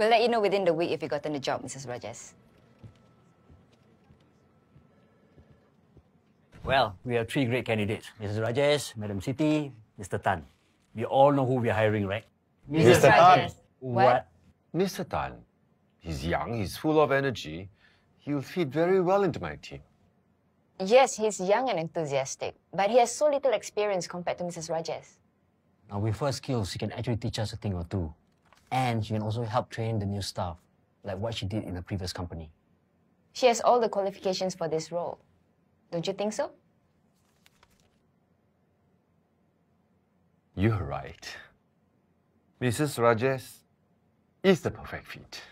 We'll let you know within the week if you've gotten the job, Mrs. Rogers. Well, we have three great candidates. Mrs. Rajesh, Madam City, Mr. Tan. We all know who we are hiring, right? Mrs. Mr. Tan. What? what? Mr. Tan. He's young, he's full of energy. He'll fit very well into my team. Yes, he's young and enthusiastic, but he has so little experience compared to Mrs. Rajesh. Now, with her skills, he can actually teach us a thing or two. And she can also help train the new staff, like what she did in the previous company. She has all the qualifications for this role. Don't you think so? You're right. Mrs. Rajesh is the perfect fit.